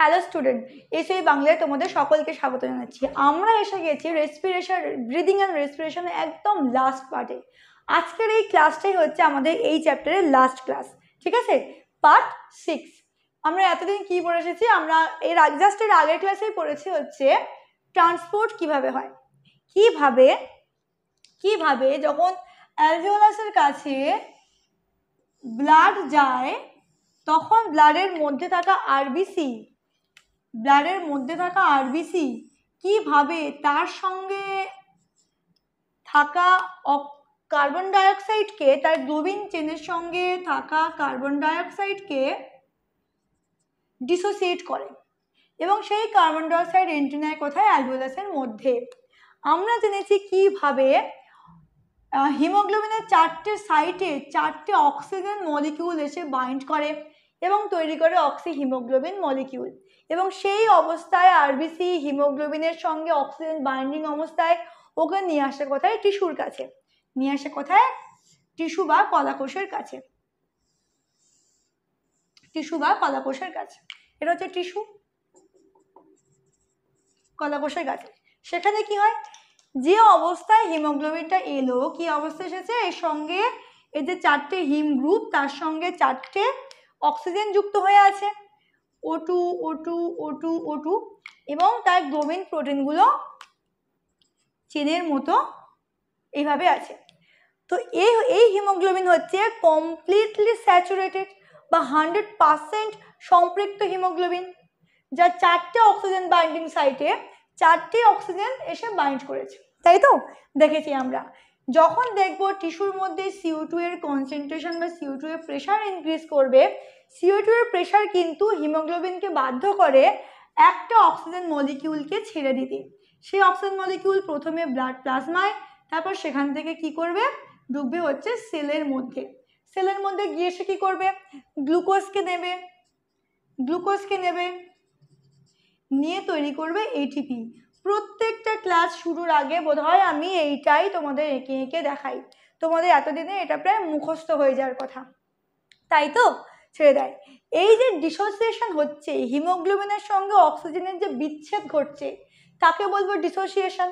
hello student SE বাংলায় তোমাদের সকলকে স্বাগত জানাচ্ছি আমরা এসে গেছি রেসপিরেশন ব্রিদিং অ্যান্ড রেসপিরেশনের একদম লাস্ট পার্টে আজকের এই ক্লাসটাই হচ্ছে আমাদের এই চ্যাপ্টারের লাস্ট ক্লাস ঠিক আছে পার্ট সিক্স আমরা এতদিন কি পড়ে এসেছি আমরা এর জাস্টের আগের ক্লাসেই পড়েছি হচ্ছে ট্রান্সপোর্ট কিভাবে হয় কিভাবে কিভাবে যখন অ্যালভিওলাসের কাছে ব্লাড যায় তখন ব্লাডের মধ্যে থাকা আরবিসি ব্লাডের মধ্যে থাকা আরবিসি কিভাবে তার সঙ্গে থাকা কার্বন ডাইঅক্সাইডকে তার গ্লোবিন চেনের সঙ্গে থাকা কার্বন ডাইঅক্সাইডকে ডিসোসিয়েট করে এবং সেই কার্বন ডাইঅক্সাইড এন্ট্রি নেয় কোথায় অ্যালভোলাসের মধ্যে আমরা জেনেছি কিভাবে হিমোগ্লোবিনের চারটে সাইটে চারটে অক্সিজেন মলিকিউল এসে বাইন্ড করে এবং তৈরি করে অক্সি হিমোগ্লোবিন মলিকিউল এবং সেই অবস্থায় আরবিসি হিমোগ্লোবিনের সঙ্গে অক্সিজেন বাইন্ডিং অবস্থায় ওকে নিয়ে আসে কোথায় টিস্যুর কাছে নিয়ে আসে কোথায় টিস্যু বা কলাকোষের কাছে টিস্যু বা কলাকোষের কাছে এটা হচ্ছে টিস্যু কলাকোষের কাছে সেখানে কি হয় যে অবস্থায় হিমোগ্লোবিনটা এলো কি অবস্থা এসেছে এর সঙ্গে এর যে চারটে হিম গ্রুপ তার সঙ্গে চারটে অক্সিজেন যুক্ত হয়ে আছে O two O two O two এবং তার গ্লোবিন প্রোটিনগুলো চেনের মতো এইভাবে আছে তো এই এই হিমোগ্লোবিন হচ্ছে কমপ্লিটলি স্যাচুরেটেড বা হান্ড্রেড পারসেন্ট সম্পৃক্ত হিমোগ্লোবিন যা চারটে অক্সিজেন বাইন্ডিং সাইটে চারটে অক্সিজেন এসে বাইন্ড করেছে তাই তো দেখেছি আমরা যখন দেখব টিস্যুর মধ্যে সিও টু এর কনসেন্ট্রেশন বা সিও টু এর প্রেশার ইনক্রিজ করবে সিও টু এর প্রেশার কিন্তু হিমোগ্লোবিনকে বাধ্য করে একটা অক্সিজেন মলিকিউলকে ছেড়ে দিতে সেই অক্সিজেন মলিকিউল প্রথমে ব্লাড প্লাজমায় তারপর সেখান থেকে কি করবে ডুববে হচ্ছে সেলের মধ্যে সেলের মধ্যে গিয়ে সে কী করবে গ্লুকোজকে নেবে গ্লুকোজকে নেবে নিয়ে তৈরি করবে এটিপি প্রত্যেকটা ক্লাস শুরুর আগে বোধ হয় আমি এইটাই তোমাদের এঁকে এঁকে দেখাই তোমাদের এতদিনে এটা প্রায় মুখস্থ হয়ে যাওয়ার কথা তাই তো ছেড়ে দেয় এই যে ডিসোসিয়েশন হচ্ছে হিমোগ্লোবিনের সঙ্গে অক্সিজেনের যে বিচ্ছেদ ঘটছে তাকে বলবো ডিসোসিয়েশন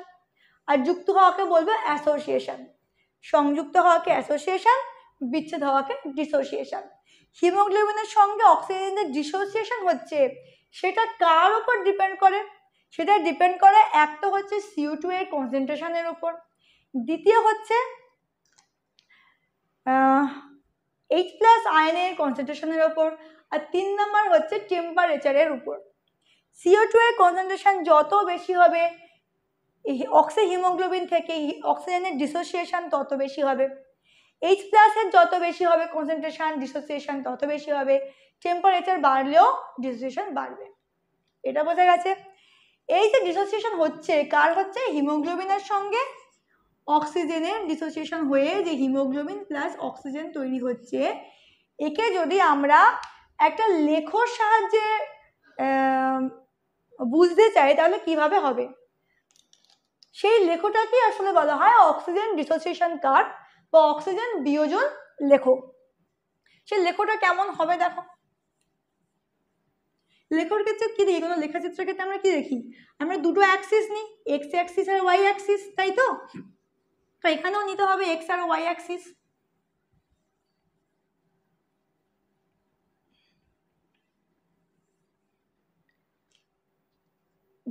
আর যুক্ত হওয়াকে বলবো অ্যাসোসিয়েশন সংযুক্ত হওয়াকে অ্যাসোসিয়েশন বিচ্ছেদ হওয়াকে ডিসোসিয়েশন হিমোগ্লোবিনের সঙ্গে অক্সিজেনের ডিসোসিয়েশন হচ্ছে সেটা কার ওপর ডিপেন্ড করে সেটা ডিপেন্ড করে এক তো হচ্ছে সিও টু এর কনসেন্ট্রেশনের উপর দ্বিতীয় হচ্ছে এইচ প্লাস আয়নের কনসেন্ট্রেশনের ওপর আর তিন নম্বর হচ্ছে টেম্পারেচারের উপর সিও টু এর কনসেন্ট্রেশন যত বেশি হবে অক্সি হিমোগ্লোবিন থেকে অক্সিজেনের ডিসোসিয়েশন তত বেশি হবে এইচ প্লাসের যত বেশি হবে কনসেন্ট্রেশন ডিসোসিয়েশন তত বেশি হবে টেম্পারেচার বাড়লেও ডিসোসিয়েশন বাড়বে এটা বোঝা গেছে এই যে ডিসোসিয়েশন হচ্ছে কার হচ্ছে হিমোগ্লোবিনের সঙ্গে অক্সিজেনের ডিসোসিয়েশন হয়ে যে হিমোগ্লোবিন প্লাস অক্সিজেন তৈরি হচ্ছে একে যদি আমরা একটা লেখর সাহায্যে বুঝতে চাই তাহলে কিভাবে হবে সেই লেখটাকে আসলে বলা হয় অক্সিজেন ডিসোসিয়েশন কার্ড বা অক্সিজেন বিয়োজন লেখ সেই লেখটা কেমন হবে দেখো লেখার ক্ষেত্রে কী দেখি কোনো লেখাচিত্রের ক্ষেত্রে আমরা কী দেখি আমরা দুটো অ্যাক্সিস নিই এক্স অ্যাক্সিস আর ওয়াই অ্যাক্সিস তাই তো তো এখানেও নিতে হবে এক্স আর ওয়াই অ্যাক্সিস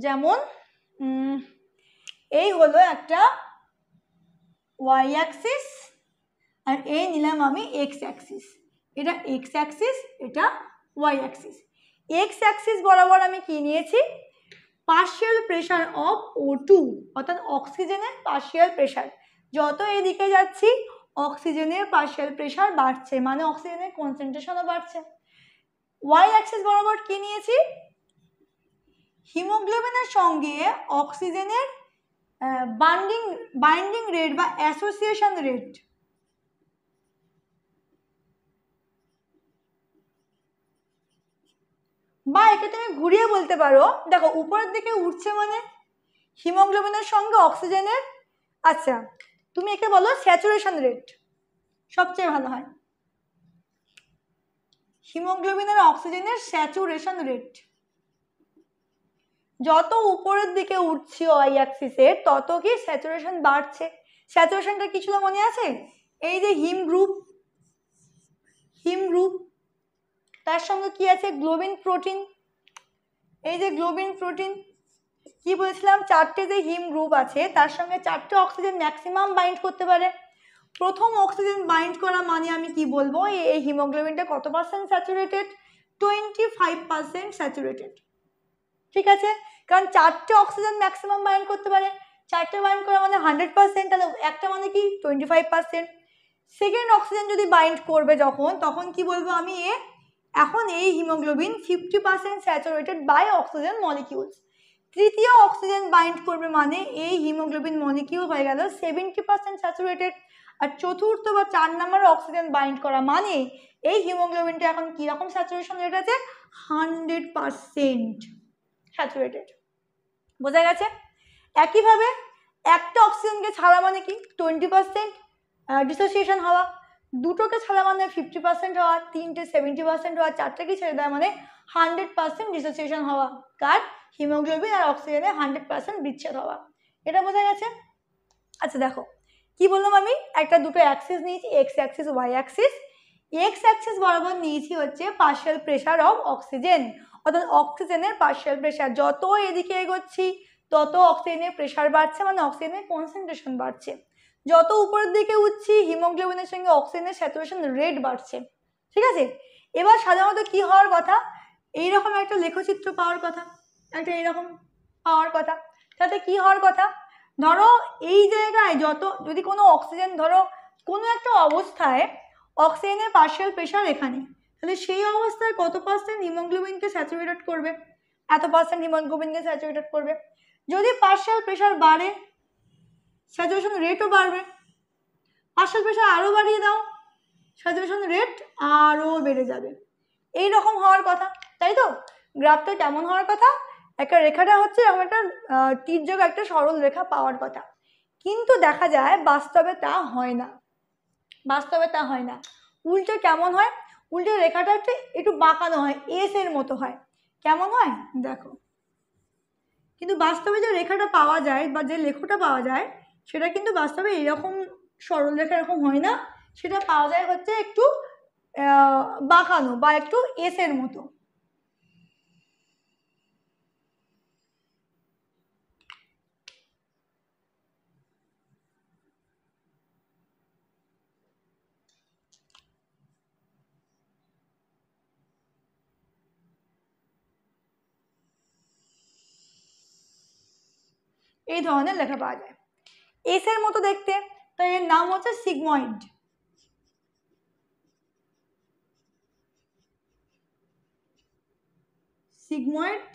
যেমন এই হলো একটা ওয়াই অ্যাক্সিস আর এই নিলাম আমি এক্স অ্যাক্সিস এটা এক্স অ্যাক্সিস এটা ওয়াই অ্যাক্সিস এক্স অ্যাক্সিস বরাবর আমি কি নিয়েছি partial pressure of O two অর্থাৎ অক্সিজেনের পার্শিয়াল প্রেশার যত এদিকে যাচ্ছি অক্সিজেনের পার্শিয়াল প্রেশার বাড়ছে মানে অক্সিজেনের কনসেন্ট্রেশনও বাড়ছে ওয়াই অ্যাক্সিস বরাবর কি নিয়েছি হিমোগ্লোবিনের সঙ্গে অক্সিজেনের বান্ডিং বাইন্ডিং রেট বা অ্যাসোসিয়েশন রেট বা একে তুমি ঘুরিয়ে বলতে পারো দেখো উপরের দিকে উঠছে মানে হিমোগ্লোবিনের সঙ্গে অক্সিজেনের আচ্ছা তুমি একে বলো স্যাচুরেশন রেট সবচেয়ে ভালো হয় হিমোগ্লোবিন আর অক্সিজেনের স্যাচুরেশন রেট যত উপরের দিকে উঠছি ওয়াই অ্যাক্সিসের তত কি স্যাচুরেশন বাড়ছে স্যাচুরেশনটা কিছু মনে আছে এই যে হিম গ্রুপ হিম গ্রুপ তার সঙ্গে কি আছে গ্লোবিন প্রোটিন এই যে গ্লোবিন প্রোটিন কি বলেছিলাম চারটে যে হিম গ্রুপ আছে তার সঙ্গে চারটে অক্সিজেন ম্যাক্সিমাম বাইন্ড করতে পারে প্রথম অক্সিজেন বাইন্ড করা মানে আমি কি বলবো এই হিমোগ্লোবিনটা কত percent saturated twenty five percent saturated ঠিক আছে কারণ চারটে অক্সিজেন ম্যাক্সিমাম বাইন্ড করতে পারে চারটে বাইন্ড করা মানে হান্ড্রেড পার্সেন্ট তাহলে একটা মানে কি twenty five percent second oxygen যদি বাইন্ড করবে যখন তখন কি বলবো আমি এ এখন এই haemoglobin fifty percent saturated by oxygen molecules তৃতীয় অক্সিজেন বাইন্ড করবে মানে এই হিমোগ্লোবিন মলিকিউল হয়ে গেল সেভেন্টি পার্সেন্ট স্যাচুরেটেড আর চতুর্থ বা চার নাম্বার অক্সিজেন বাইন্ড করা মানে এই হিমোগ্লোবিনটা এখন কীরকম স্যাচুরেশন রেট আছে হান্ড্রেড পারসেন্ট স্যাচুরেটেড বোঝা গেছে একইভাবে একটা অক্সিজেনকে ছাড়া মানে কি টোয়েন্টি পার্সেন্ট ডিসোসিয়েশন হওয়া দুটোকে ছাড়া মানে ফিফটি পার্সেন্ট হওয়া তিনটে সেভেন্টি পার্সেন্ট হওয়া চারটেকে ছেড়ে দেওয়া মানে হান্ড্রেড পার্সেন্ট ডিসোসিয়েশন হওয়া কার হিমোগ্লোবিন আর অক্সিজেনের হান্ড্রেড পার্সেন্ট বিচ্ছেদ হওয়া এটা বোঝা গেছে আচ্ছা দেখো কি বললাম আমি একটা দুটো অ্যাক্সিস নিয়েছি X axis Y axis X axis বরাবর নিয়েছি হচ্ছে পার্শিয়াল প্রেশার অফ অক্সিজেন অর্থাৎ অক্সিজেনের পার্শিয়াল প্রেশার যত এদিকে এগোচ্ছি তত অক্সিজেনের প্রেশার বাড়ছে মানে অক্সিজেনের কনসেন্ট্রেশন বাড়ছে যত উপরের দিকে উঠছি হিমোগ্লোবিনের সঙ্গে অক্সিজেনের স্যাচুরেশন রেট বাড়ছে ঠিক আছে এবার সাধারণত কি হওয়ার কথা এইরকম একটা লেখচিত্র পাওয়ার কথা একটা এইরকম পাওয়ার কথা তাতে কি হওয়ার কথা ধরো এই জায়গায় যত যদি কোনো অক্সিজেন ধরো কোনো একটা অবস্থায় অক্সিজেনের পার্শিয়াল প্রেশার এখানে তাহলে সেই অবস্থায় কত পার্সেন্ট হিমোগ্লোবিনকে স্যাচুরেটেড করবে এত পার্সেন্ট হিমোগ্লোবিনকে স্যাচুরেটেড করবে যদি পার্শিয়াল প্রেশার বাড়ে স্যাচুয়েশন রেটও বাড়বে পার্শ্বাস প্রেশার আরও বাড়িয়ে দাও স্যাচুয়েশন রেট আরও বেড়ে যাবে এই রকম হওয়ার কথা তাই তো গ্রাফটা কেমন হওয়ার কথা একটা রেখাটা হচ্ছে এরকম একটা তীর্যক একটা সরল রেখা পাওয়ার কথা কিন্তু দেখা যায় বাস্তবে তা হয় না বাস্তবে তা হয় না উল্টে কেমন হয় উল্টে রেখাটা হচ্ছে একটু বাঁকানো হয় এস এর মতো হয় কেমন হয় দেখো কিন্তু বাস্তবে যে রেখাটা পাওয়া যায় বা যে লেখটা পাওয়া যায় সেটা কিন্তু বাস্তবে এরকম সরলরেখা এরকম হয় না সেটা পাওয়া যায় হচ্ছে একটু বাঁকানো বা একটু এসের মতো এই ধরনের লেখা পাওয়া যায় এসের মতো দেখতে তাই এর নাম হচ্ছে সিগময়েড সিগময়েড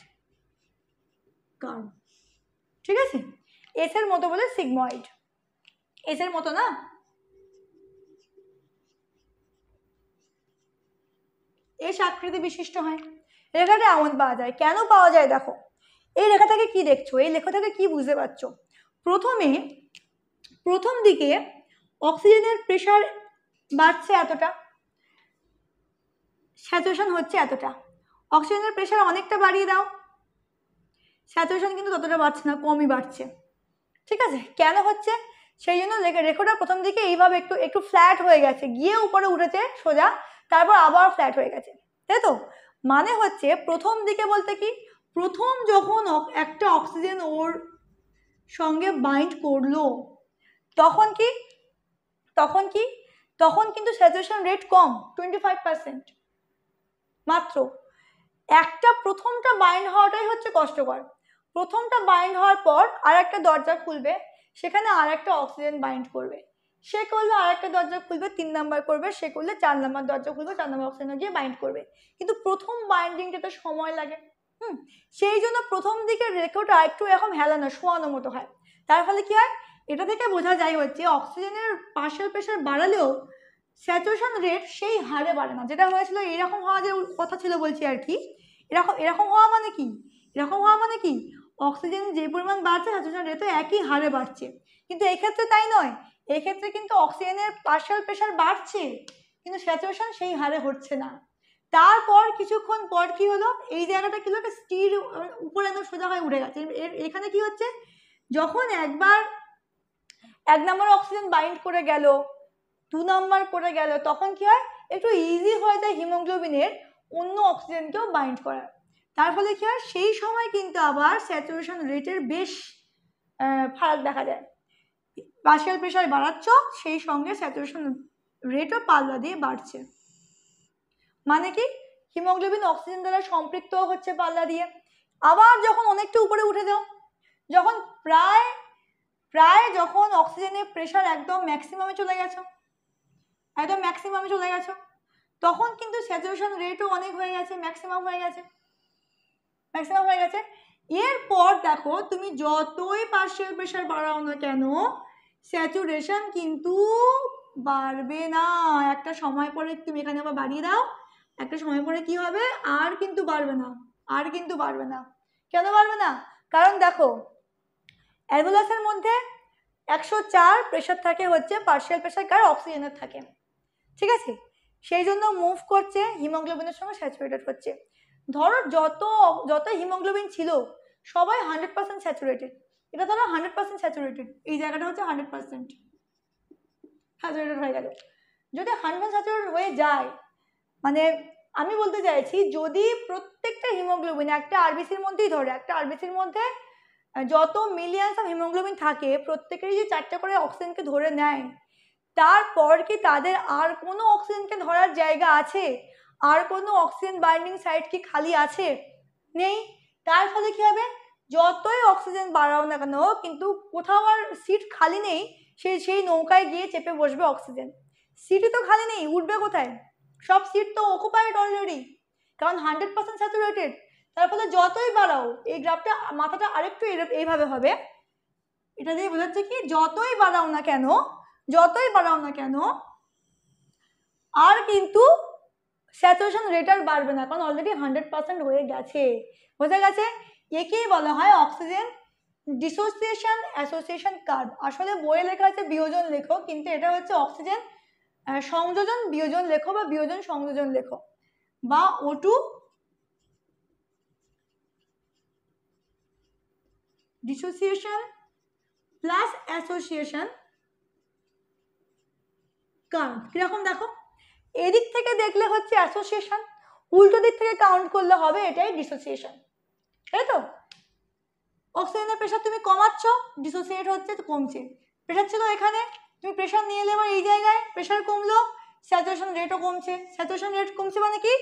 কার্ভ ঠিক আছে এসের মতো বলে সিগময়েড এসের মতো না এস আকৃতি বিশিষ্ট হয় রেখাটা এমন পাওয়া যায় কেন পাওয়া যায় দেখো এই লেখা থেকে কি দেখছো এই লেখা থেকে কি বুঝতে পারছো প্রথমে প্রথম দিকে অক্সিজেনের প্রেশার বাড়ছে এতটা স্যাচুরেশন হচ্ছে এতটা অক্সিজেনের প্রেশার অনেকটা বাড়িয়ে দাও স্যাচুরেশন কিন্তু ততটা বাড়ছে না কমই বাড়ছে ঠিক আছে কেন হচ্ছে সেই জন্য রেখোটা প্রথম দিকে এইভাবে একটু একটু ফ্ল্যাট হয়ে গেছে গিয়ে উপরে উঠেছে সোজা তারপর আবার ফ্ল্যাট হয়ে গেছে তাই তো মানে হচ্ছে প্রথম দিকে বলতে কি প্রথম যখন একটা অক্সিজেন ওর সঙ্গে বাইন্ড করলো তখন কি তখন কি তখন কিন্তু স্যাচুরেশন রেট কম টোয়েন্টি ফাইভ পার্সেন্ট মাত্র একটা প্রথমটা বাইন্ড হওয়াটাই হচ্ছে কষ্টকর প্রথমটা বাইন্ড হওয়ার পর আর একটা দরজা খুলবে সেখানে আর একটা অক্সিজেন বাইন্ড করবে সে করলে আর একটা দরজা খুলবে তিন নাম্বার করবে সে করলে চার নাম্বার দরজা খুলবে চার নাম্বার অক্সিজেন গিয়ে বাইন্ড করবে কিন্তু প্রথম বাইন্ডিংটাতে সময় লাগে হুম সেই জন্য প্রথম দিকে রেখোটা একটু এরকম হেলানো শোয়ানো মতো হয় তার ফলে কি হয় এটা থেকে বোঝা যায় হচ্ছে অক্সিজেনের পার্শাল প্রেশার বাড়ালেও স্যাচুরেশন রেট সেই হারে বাড়ে না যেটা হয়েছিল এরকম হওয়া যে কথা ছিল বলছি আর কি এরকম এরকম হওয়া মানে কি এরকম হওয়া মানে কি অক্সিজেন যে পরিমাণ বাড়ছে স্যাচুরেশন রেটও একই হারে বাড়ছে কিন্তু এক্ষেত্রে তাই নয় এক্ষেত্রে কিন্তু অক্সিজেনের পার্সেল প্রেশার বাড়ছে কিন্তু স্যাচুরেশন সেই হারে হচ্ছে না তারপর কিছুক্ষণ পর কি হলো এই জায়গাটা কি হলো স্টির উপরে সোজা হয়ে উঠে গেছে এর এখানে কি হচ্ছে যখন একবার এক নম্বর অক্সিজেন বাইন্ড করে গেল দু নম্বর করে গেল তখন কি হয় একটু ইজি হয়ে যায় হিমোগ্লোবিনের অন্য অক্সিজেনকেও বাইন্ড করার তার ফলে কি হয় সেই সময় কিন্তু আবার স্যাচুরেশন রেটের বেশ ফারাক দেখা যায় পার্সিয়াল প্রেশার বাড়াচ্ছ সেই সঙ্গে স্যাচুরেশন রেটও পাল্লা দিয়ে বাড়ছে মানে কি হিমোগ্লোবিন অক্সিজেন দ্বারা সম্পৃক্ত হচ্ছে পাল্লা দিয়ে আবার যখন অনেকটা উপরে উঠে দাও যখন প্রায় প্রায় যখন অক্সিজেনের প্রেশার একদম ম্যাক্সিমামে চলে গেছ একদম ম্যাক্সিমামে চলে গেছ তখন কিন্তু স্যাচুরেশন রেটও অনেক হয়ে গেছে ম্যাক্সিমাম হয়ে গেছে ম্যাক্সিমাম হয়ে গেছে এরপর দেখো তুমি যতই পার্শিয়াল প্রেশার বাড়াও না কেন স্যাচুরেশন কিন্তু বাড়বে না একটা সময় পরে তুমি এখানে আবার বাড়িয়ে দাও একটা সময় পরে কি হবে আর কিন্তু বাড়বে না আর কিন্তু বাড়বে না কেন বাড়বে না কারণ দেখো অ্যালভোলাসের মধ্যে একশো চার প্রেশার থাকে হচ্ছে পার্শিয়াল প্রেশার কার অক্সিজেনের থাকে ঠিক আছে সেই জন্য মুভ করছে হিমোগ্লোবিনের সঙ্গে স্যাচুরেটেড হচ্ছে ধরো যত যত হিমোগ্লোবিন ছিল সবাই হান্ড্রেড পার্সেন্ট স্যাচুরেটেড এটা ধরো হান্ড্রেড পার্সেন্ট স্যাচুরেটেড এই জায়গাটা হচ্ছে হান্ড্রেড পার্সেন্ট স্যাচুরেটেড হয়ে গেল যদি হান্ড্রেড স্যাচুরেটেড হয়ে যায় মানে আমি বলতে চাইছি যদি প্রত্যেকটা হিমোগ্লোবিন একটা আরবিসির মধ্যেই ধরে একটা আরবিসির মধ্যে যত মিলিয়ন্স অফ হিমোগ্লোবিন থাকে প্রত্যেকেরই যে চারটা করে অক্সিজেনকে ধরে নেয় তারপর কি তাদের আর কোনো অক্সিজেনকে ধরার জায়গা আছে আর কোনো অক্সিজেন বাইন্ডিং সাইট কি খালি আছে নেই তার ফলে কী হবে যতই অক্সিজেন বাড়াও না কেন কিন্তু কোথাও আর সিট খালি নেই সে সেই নৌকায় গিয়ে চেপে বসবে অক্সিজেন সিটই তো খালি নেই উঠবে কোথায় সব সিট তো অকুপাইড অলরেডি কারণ হান্ড্রেড পার্সেন্ট স্যাচুরেটেড তার ফলে যতই বাড়াও এই গ্রাফটা মাথাটা আরেকটু এইভাবে হবে এটা দিয়ে বোঝাচ্ছে কি যতই বাড়াও না কেন যতই বাড়াও না কেন আর কিন্তু স্যাচুরেশন রেট আর বাড়বে না কারণ অলরেডি হান্ড্রেড পার্সেন্ট হয়ে গেছে বোঝা গেছে একেই বলা হয় অক্সিজেন ডিসোসিয়েশন অ্যাসোসিয়েশন কার্ড আসলে বইয়ে লেখা আছে বিয়োজন লেখো কিন্তু এটা হচ্ছে অক্সিজেন সংযোজন বিয়োজন লেখো বা বিয়োজন সংযোজন লেখো বা O two dissociation plus association count কীরকম দেখো এদিক থেকে দেখলে হচ্ছে অ্যাসোসিয়েশন উল্টো দিক থেকে কাউন্ট করলে হবে এটাই ডিসোসিয়েশন তাই তো অক্সিজেনের প্রেশার তুমি কমাচ্ছ ডিসোসিয়েট হচ্ছে তো কমছে প্রেশার ছিল এখানে তুমি প্রেশার নিয়ে এলে এবার এই জায়গায় প্রেশার কমলো স্যাচুরেশন রেটও কমছে স্যাচুরেশন রেট কমছে মানে কি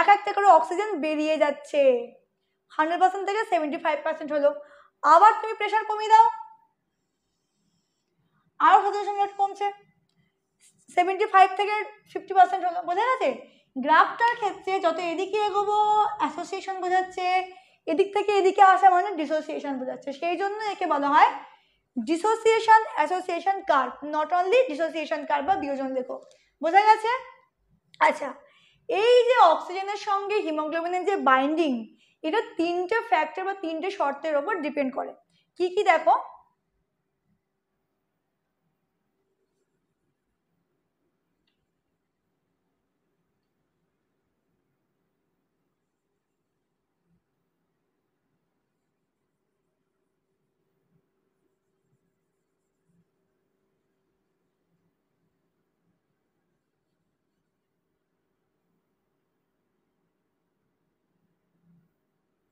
এক একটা করে অক্সিজেন বেরিয়ে যাচ্ছে হান্ড্রেড পার্সেন্ট থেকে সেভেন্টি ফাইভ পার্সেন্ট হলো আবার তুমি প্রেশার কমিয়ে দাও আরও স্যাচুরেশন রেট কমছে সেভেন্টি ফাইভ থেকে ফিফটি পার্সেন্ট হলো বোঝা গেছে গ্রাফটার ক্ষেত্রে যত এদিকে এগোবো অ্যাসোসিয়েশন বোঝাচ্ছে এদিক থেকে এদিকে আসা মানে ডিসোসিয়েশন বোঝাচ্ছে সেই জন্য একে বলা হয় dissociation association curve not only dissociation curve বা বিয়োজন লেখো বোঝা গেছে আচ্ছা এই যে অক্সিজেনের সঙ্গে হিমোগ্লোবিনের যে বাইন্ডিং এটা তিনটা ফ্যাক্টর বা তিনটে শর্তের ওপর ডিপেন্ড করে কি কি দেখো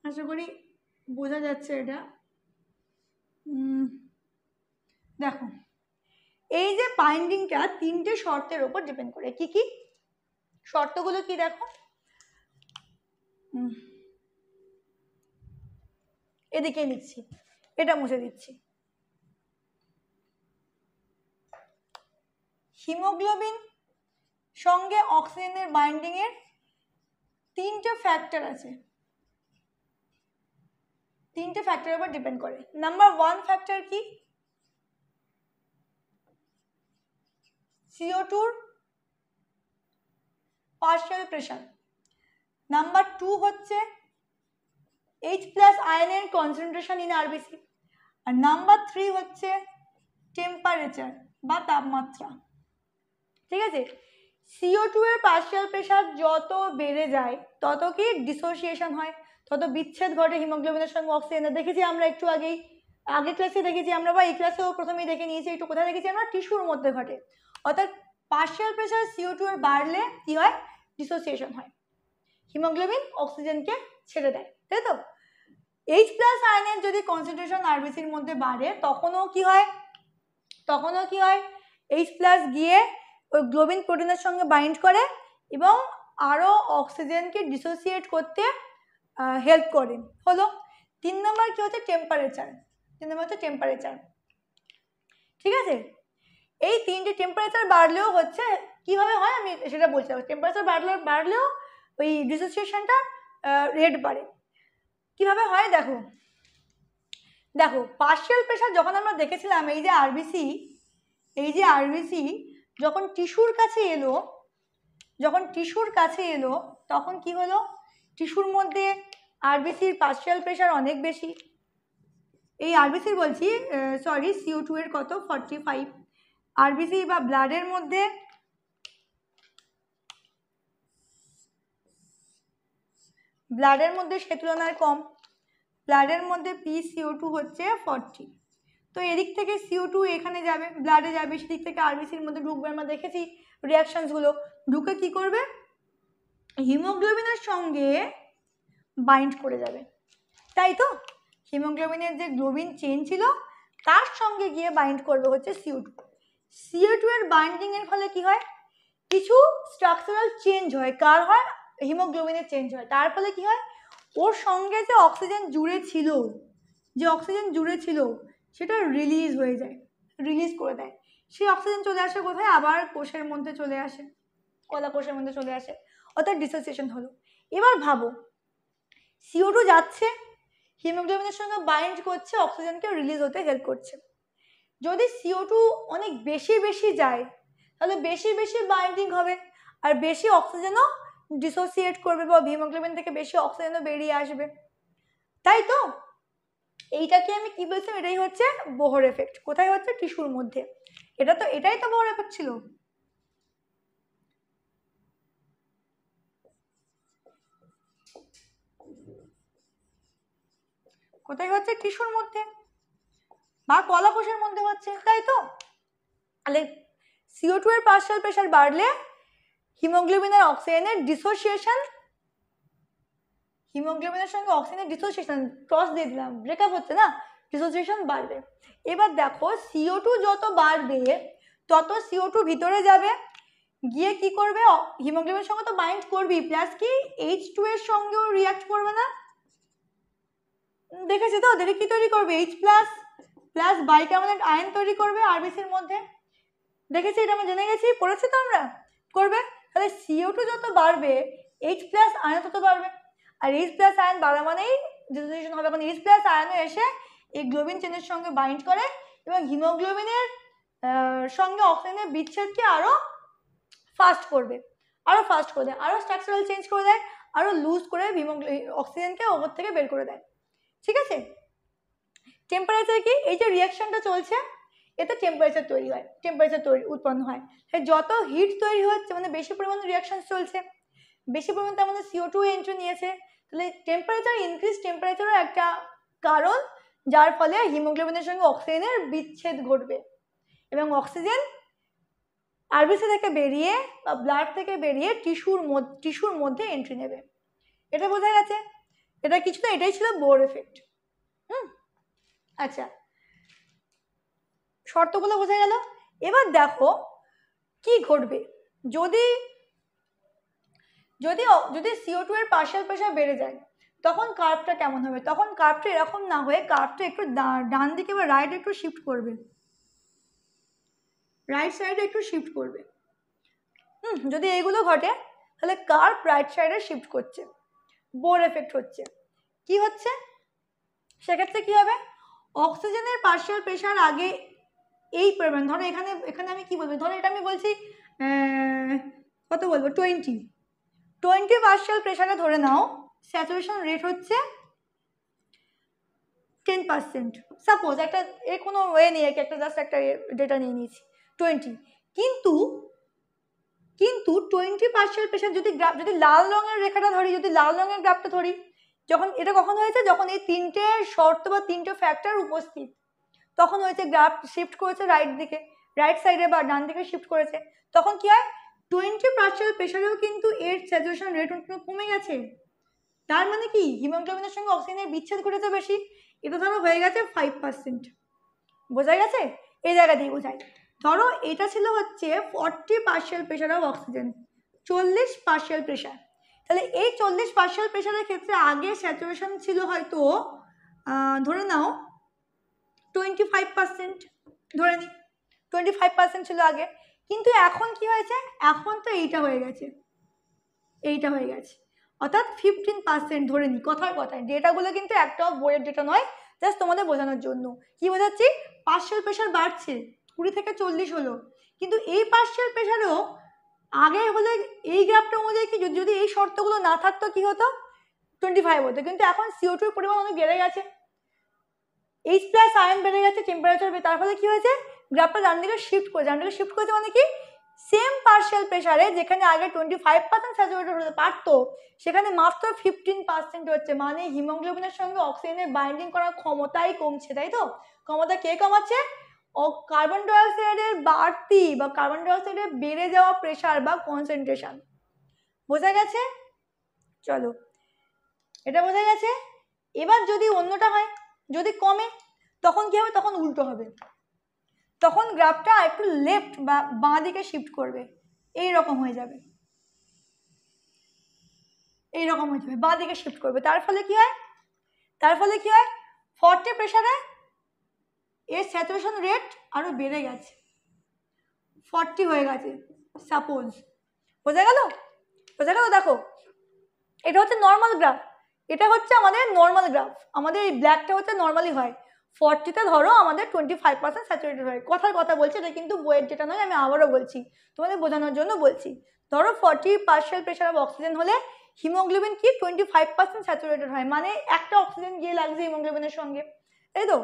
আশা করি বোঝা যাচ্ছে এটা দেখো এই যে বাইন্ডিংটা তিনটে শর্তের ওপর ডিপেন্ড করে কি কি শর্তগুলো কি দেখো এদিকে নিচ্ছি এটা মুছে দিচ্ছি হিমোগ্লোবিন সঙ্গে অক্সিজেনের বাইন্ডিংয়ের তিনটে ফ্যাক্টর আছে তিনটে ফ্যাক্টরের উপর ডিপেন্ড করে নাম্বার ওয়ান ফ্যাক্টর কি সিও টুর পার্শিয়াল প্রেশার নাম্বার টু হচ্ছে এইচ প্লাস আয়নের কনসেন্ট্রেশন ইন আরবিসি আর নাম্বার থ্রি হচ্ছে টেম্পারেচার বা তাপমাত্রা ঠিক আছে সিও টু এর পার্শিয়াল প্রেশার যত বেড়ে যায় তত কি ডিসোসিয়েশন হয় তত বিচ্ছেদ ঘটে হিমোগ্লোবিনের সঙ্গে অক্সিজেনের দেখেছি আমরা একটু আগেই আগের ক্লাসে দেখেছি আমরা বা এই ক্লাসেও প্রথমেই দেখে নিয়েছি একটু কোথায় দেখেছি আমরা টিস্যুর মধ্যে ঘটে অর্থাৎ পার্শিয়াল প্রেশার সিও টু এর বাড়লে কী হয় ডিসোসিয়েশন হয় হিমোগ্লোবিন অক্সিজেনকে ছেড়ে দেয় তাই তো এইচ প্লাস আয়নের যদি কনসেন্ট্রেশন আরবিসির মধ্যে বাড়ে তখনও কি হয় তখনও কি হয় এইচ প্লাস গিয়ে ওই গ্লোবিন প্রোটিনের সঙ্গে বাইন্ড করে এবং আরও অক্সিজেনকে ডিসোসিয়েট করতে হেল্প করে হলো তিন নম্বর কী হচ্ছে টেম্পারেচার তিন নম্বর হচ্ছে টেম্পারেচার ঠিক আছে এই তিনটে টেম্পারেচার বাড়লেও হচ্ছে কীভাবে হয় আমি সেটা বলছি টেম্পারেচার বাড়লে বাড়লেও ওই ডিসোসিয়েশনটা রেট বাড়ে কীভাবে হয় দেখো দেখো পার্শিয়াল প্রেশার যখন আমরা দেখেছিলাম এই যে আরবিসি এই যে আরবিসি যখন টিস্যুর কাছে এলো যখন টিস্যুর কাছে এলো তখন কি হলো টিস্যুর মধ্যে আরবিসির পার্সিয়াল প্রেশার অনেক বেশি এই আরবিসির বলছি সরি সিও টু এর কত ফর্টি ফাইভ আরবিসি বা ব্লাডের মধ্যে ব্লাডের মধ্যে সে তুলনায় কম ব্লাডের মধ্যে পি সিও টু হচ্ছে ফর্টি তো এদিক থেকে সিও টু এখানে যাবে ব্লাডে যাবে সেদিক থেকে আরবিসির মধ্যে ঢুকবে আমরা দেখেছি রিয়াকশানসগুলো ঢুকে কি করবে হিমোগ্লোবিনের সঙ্গে বাইন্ড করে যাবে তাই তো হিমোগ্লোবিনের যে গ্লোবিন চেন ছিল তার সঙ্গে গিয়ে বাইন্ড করবে হচ্ছে সিও টু সিও টু এর বাইন্ডিংয়ের ফলে কি হয় কিছু স্ট্রাকচারাল চেঞ্জ হয় কার হয় হিমোগ্লোবিনের চেঞ্জ হয় তার ফলে কি হয় ওর সঙ্গে যে অক্সিজেন জুড়ে ছিল যে অক্সিজেন জুড়ে ছিল সেটা রিলিজ হয়ে যায় রিলিজ করে দেয় সেই অক্সিজেন চলে আসে কোথায় আবার কোষের মধ্যে চলে আসে কলা কোষের মধ্যে চলে আসে অর্থাৎ ডিসোসিয়েশন হলো এবার ভাবো সিও টু যাচ্ছে হিমোগ্লোবিনের সঙ্গে বাইন্ড করছে অক্সিজেনকে রিলিজ হতে হেল্প করছে যদি সিও টু অনেক বেশি বেশি যায় তাহলে বেশি বেশি বাইন্ডিং হবে আর বেশি অক্সিজেনও ডিসোসিয়েট করবে বা হিমোগ্লোবিন থেকে বেশি অক্সিজেনও বেরিয়ে আসবে তাই তো এইটাকে আমি কি বলছিলাম এটাই হচ্ছে বোহর এফেক্ট কোথায় হচ্ছে টিস্যুর মধ্যে এটা তো এটাই তো বোহর এফেক্ট ছিল কোথায় হচ্ছে টিস্যুর মধ্যে বা কলা কোষের মধ্যে হচ্ছে তাই তো তাহলে সিও টু এর পার্সাল প্রেশার বাড়লে হিমোগ্লোবিন আর অক্সিজেনের ডিসোসিয়েশন হিমোগ্লোবিনের সঙ্গে অক্সিজেনের ডিসোসিয়েশন ক্রস দিয়ে দিলাম ব্রেকআপ হচ্ছে না ডিসোসিয়েশন বাড়বে এবার দেখো সিও টু যত বাড়বে তত সিও টু ভিতরে যাবে গিয়ে কি করবে হিমোগ্লোবিনের সঙ্গে তো বাইন্ড করবি প্লাস কি এইচ টু এর সঙ্গেও রিয়াক্ট করবে না দেখেছি তো ওদের কি তৈরি করবে এইচ প্লাস প্লাস বাই একটা আয়ন তৈরি করবে আরবিসির মধ্যে দেখেছি এটা আমরা জেনে গেছি পড়েছি তো আমরা করবে তাহলে সিও টু যত বাড়বে এইচ প্লাস আয়ন তত বাড়বে আর এইচ প্লাস আয়ন বাড়া মানেই ডিজোনেশন হবে এখন এইচ প্লাস আয়নও এসে এই গ্লোবিন চেনের সঙ্গে বাইন্ড করে এবং হিমোগ্লোবিনের সঙ্গে অক্সিজেনের বিচ্ছেদকে আরও ফাস্ট করবে আরও ফাস্ট করে দেয় আরও স্ট্রাকচারাল চেঞ্জ করে দেয় আরও লুজ করে হিমোগ্লো অক্সিজেনকে ওপর থেকে বের করে দেয় ঠিক আছে টেম্পারেচার কি এই যে রিয়াকশনটা চলছে এতে টেম্পারেচার তৈরি হয় টেম্পারেচার তৈরি উৎপন্ন হয় তাই যত হিট তৈরি হচ্ছে মানে বেশি পরিমাণে রিয়াকশন চলছে বেশি পরিমাণে তার মধ্যে সিও টু এন্ট্রি নিয়েছে তাহলে টেম্পারেচার ইনক্রিজ টেম্পারেচারও একটা কারণ যার ফলে হিমোগ্লোবিনের সঙ্গে অক্সিজেনের বিচ্ছেদ ঘটবে এবং অক্সিজেন আরবিসি থেকে বেরিয়ে বা ব্লাড থেকে বেরিয়ে টিস্যুর মধ্যে টিস্যুর মধ্যে এন্ট্রি নেবে এটা বোঝা গেছে এটা কিছু না এটাই ছিল বোর এফেক্ট হুম আচ্ছা শর্তগুলো বোঝা গেল এবার দেখো কি ঘটবে যদি যদি যদি সিও টু এর পার্শিয়াল প্রেশার বেড়ে যায় তখন কার্পটা কেমন হবে তখন কার্পটা এরকম না হয়ে কার্পটা একটু ডান দিকে বা রাইট একটু শিফট করবে রাইট সাইডে একটু শিফট করবে হুম যদি এইগুলো ঘটে তাহলে কার্প রাইট সাইডে শিফট করছে বোর এফেক্ট হচ্ছে কি হচ্ছে সেক্ষেত্রে কি হবে অক্সিজেনের পার্শিয়াল প্রেশার আগে এই পরিমাণ ধরো এখানে এখানে আমি কি বলবো ধরো এটা আমি বলছি কত বলবো টোয়েন্টি টোয়েন্টি পার্শিয়াল প্রেশারে ধরে নাও স্যাচুরেশন রেট হচ্ছে টেন পার্সেন্ট সাপোজ একটা এর কোনো ওয়ে নেই একটা জাস্ট একটা ডেটা নিয়ে নিয়েছি টোয়েন্টি কিন্তু কিন্তু টোয়েন্টি পার্সেন্ট পেশেন্ট যদি গ্রাফ যদি লাল রঙের রেখাটা ধরি যদি লাল রঙের গ্রাফটা ধরি যখন এটা কখন হয়েছে যখন এই তিনটে শর্ত বা তিনটে ফ্যাক্টর উপস্থিত তখন হয়েছে গ্রাফ শিফট করেছে রাইট দিকে রাইট সাইডে বা ডান দিকে শিফট করেছে তখন কি হয় টোয়েন্টি পার্সেন্ট প্রেশারেও কিন্তু এর স্যাচুরেশন রেট কমে গেছে তার মানে কি হিমোগ্লোবিনের সঙ্গে অক্সিজেনের বিচ্ছেদ ঘটেছে বেশি এটা ধরো হয়ে গেছে ফাইভ পার্সেন্ট বোঝা গেছে এই জায়গা দিয়ে বোঝায় ধরো এটা ছিল হচ্ছে forty partial pressure of oxygen চল্লিশ পার্সিয়াল প্রেশার তাহলে এই চল্লিশ পার্সিয়াল প্রেশারের ক্ষেত্রে আগে স্যাচুরেশন ছিল হয়তো ধরে নাও টোয়েন্টি ফাইভ পার্সেন্ট ধরে নিই টোয়েন্টি ফাইভ পার্সেন্ট ছিল আগে কিন্তু এখন কি হয়েছে এখন তো এইটা হয়ে গেছে এইটা হয়ে গেছে অর্থাৎ ফিফটিন পার্সেন্ট ধরে নিই কথায় কথায় ডেটাগুলো কিন্তু একটা বইয়ের ডেটা নয় জাস্ট তোমাদের বোঝানোর জন্য কি বোঝাচ্ছি পার্সিয়াল প্রেশার বাড়ছে কুড়ি থেকে চল্লিশ হলো কিন্তু এই পার্শিয়াল প্রেশারেও আগে হলে এই গ্যাপটা অনুযায়ী কি যদি এই শর্তগুলো না থাকতো কি হতো টোয়েন্টি ফাইভ হতো কিন্তু এখন সিও টুর পরিমাণ অনেক বেড়ে গেছে এইচ প্লাস আয়ন বেড়ে গেছে টেম্পারেচার তার ফলে কী হয়েছে গ্রাফটা ডান দিকে শিফট করে ডান দিকে শিফট করেছে মানে কি সেম পার্সিয়াল প্রেশারে যেখানে আগে টোয়েন্টি ফাইভ পার্সেন্ট স্যাচুরেটেড হতে পারতো সেখানে মাত্র ফিফটিন পার্সেন্ট হচ্ছে মানে হিমোগ্লোবিনের সঙ্গে অক্সিজেনের বাইন্ডিং করার ক্ষমতাই কমছে তাই তো ক্ষমতা কে কমাচ্ছে ও কার্বন ডাইঅক্সাইডের বাড়তি বা কার্বন ডাইঅক্সাইডের বেড়ে যাওয়া প্রেশার বা কনসেন্ট্রেশন বোঝা গেছে চলো এটা বোঝা গেছে এবার যদি অন্যটা হয় যদি কমে তখন কী হবে তখন উল্টো হবে তখন গ্রাফটা একটু লেফট বা বাঁ দিকে শিফট করবে এই রকম হয়ে যাবে এই রকম হয়ে যাবে বাঁ দিকে শিফট করবে তার ফলে কি হয় তার ফলে কি হয় ফর্টে প্রেশারে এর স্যাচুরেশন রেট আরও বেড়ে গেছে ফর্টি হয়ে গেছে সাপোজ বোঝা গেল বোঝা গেল দেখো এটা হচ্ছে নর্মাল গ্রাফ এটা হচ্ছে আমাদের নর্মাল গ্রাফ আমাদের এই ব্ল্যাকটা হচ্ছে নর্মালি হয় ফর্টিতে ধরো আমাদের টোয়েন্টি ফাইভ পার্সেন্ট স্যাচুরেটেড হয় কথার কথা বলছি এটা কিন্তু বইয়ের যেটা নয় আমি আবারও বলছি তোমাদের বোঝানোর জন্য বলছি ধরো forty partial pressure of oxygen হলে হিমোগ্লোবিন কি টোয়েন্টি ফাইভ পার্সেন্ট স্যাচুরেটেড হয় মানে একটা অক্সিজেন গিয়ে লাগছে হিমোগ্লোবিনের সঙ্গে তাই তো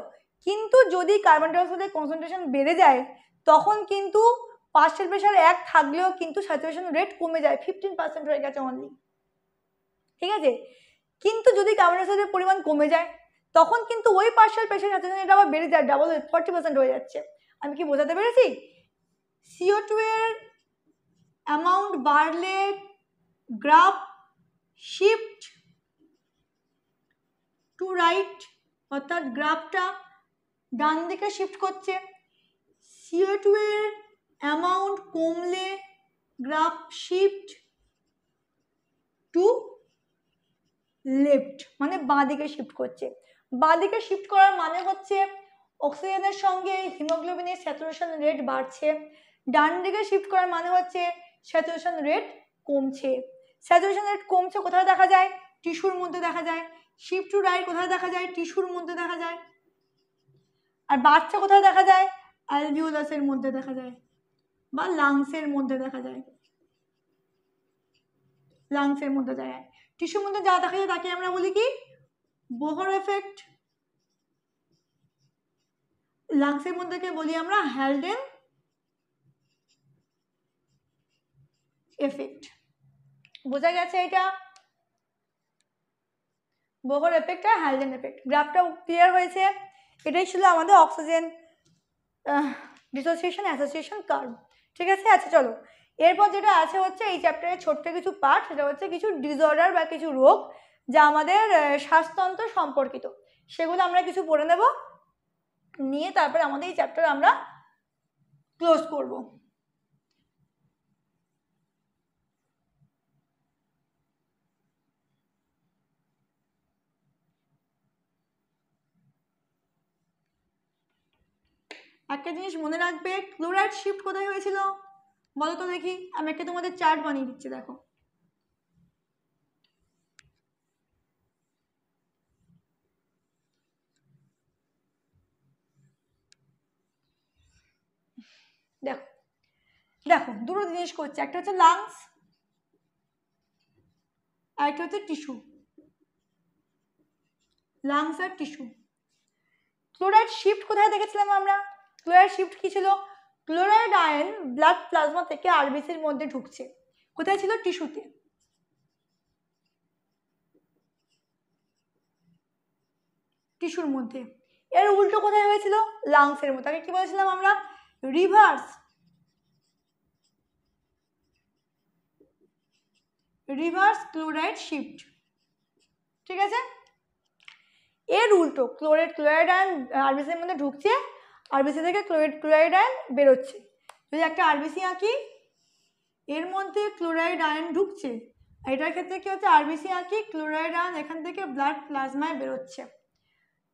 কিন্তু যদি কার্বন ডাইঅক্সাইডের কনসেন্ট্রেশন বেড়ে যায় তখন কিন্তু পার্সেল প্রেশার এক থাকলেও কিন্তু স্যাচুরেশন রেট কমে যায় ফিফটিন পার্সেন্ট হয়ে গেছে অনলি ঠিক আছে কিন্তু যদি কার্বন ডাইঅক্সাইডের পরিমাণ কমে যায় তখন কিন্তু ওই পার্সেল প্রেশার স্যাচুরেশন রেট আবার বেড়ে যায় ডাবল ফর্টি পার্সেন্ট হয়ে যাচ্ছে আমি কি বোঝাতে পেরেছি সিও টু এর অ্যামাউন্ট বাড়লে গ্রাফ শিফট টু রাইট অর্থাৎ গ্রাফটা ডান দিকে শিফট করছে সিও টু এর অ্যামাউন্ট কমলে গ্রাফ শিফট টু লেফট মানে বাঁদিকে শিফট করছে বাঁদিকে শিফট করার মানে হচ্ছে অক্সিজেনের সঙ্গে হিমোগ্লোবিনের স্যাচুরেশন রেট বাড়ছে ডান দিকে শিফট করার মানে হচ্ছে স্যাচুরেশন রেট কমছে স্যাচুরেশন রেট কমছে কোথায় দেখা যায় টিস্যুর মধ্যে দেখা যায় শিফট টু রাইট কোথায় দেখা যায় টিস্যুর মধ্যে দেখা যায় আর বাচ্চা কোথায় দেখা যায় অ্যালভিউলাসের মধ্যে দেখা যায় বা লাংসের মধ্যে দেখা যায় লাংসের মধ্যে যায় টিস্যুর মধ্যে যা দেখা যায় তাকে আমরা বলি কি বোহর এফেক্ট লাংসের মধ্যেকে বলি আমরা হ্যালডেন এফেক্ট বোঝা গেছে এটা বোহর এফেক্ট আর হ্যালডেন এফেক্ট গ্রাফটা ক্লিয়ার হয়েছে এটাই ছিল আমাদের অক্সিজেন ডিসোসিয়েশন অ্যাসোসিয়েশন কার্ভ ঠিক আছে আচ্ছা চলো এরপর যেটা আছে হচ্ছে এই চ্যাপ্টারের ছোট্ট কিছু পার্ট সেটা হচ্ছে কিছু ডিসঅর্ডার বা কিছু রোগ যা আমাদের শ্বাসতন্ত্র সম্পর্কিত সেগুলো আমরা কিছু পড়ে নেব নিয়ে তারপরে আমাদের এই চ্যাপ্টার আমরা ক্লোজ করবো একটা জিনিস মনে রাখবে ক্লোরাইড শিফট কোথায় হয়েছিল বলো তো দেখি আমি একটা তোমাদের চার্ট বানিয়ে দিচ্ছি দেখো দেখো দেখো দুটো জিনিস করছে একটা হচ্ছে লাংস আর একটা হচ্ছে টিস্যু লাংস আর টিস্যু ক্লোরাইড শিফট কোথায় দেখেছিলাম আমরা ক্লোরাইড শিফট কী ছিল ক্লোরাইড আয়ন ব্লাড প্লাজমা থেকে আরবিসির মধ্যে ঢুকছে কোথায় ছিল টিস্যুতে টিস্যুর মধ্যে এর উল্টো কোথায় হয়েছিল লাংসের মধ্যে আগে কি বলেছিলাম আমরা রিভার্স রিভার্স ক্লোরাইড শিফট ঠিক আছে এর উল্টো ক্লোরাইড ক্লোরাইড আয়ন আরবিসির মধ্যে ঢুকছে আরবিসি থেকে ক্লোরাইড ক্লোরাইড আয়ন বেরোচ্ছে যদি একটা আরবিসি আঁকি এর মধ্যে ক্লোরাইড আয়ন ঢুকছে এটার ক্ষেত্রে কী হচ্ছে আরবিসি আঁকি ক্লোরাইড আয়ন এখান থেকে ব্লাড প্লাজমায় বেরোচ্ছে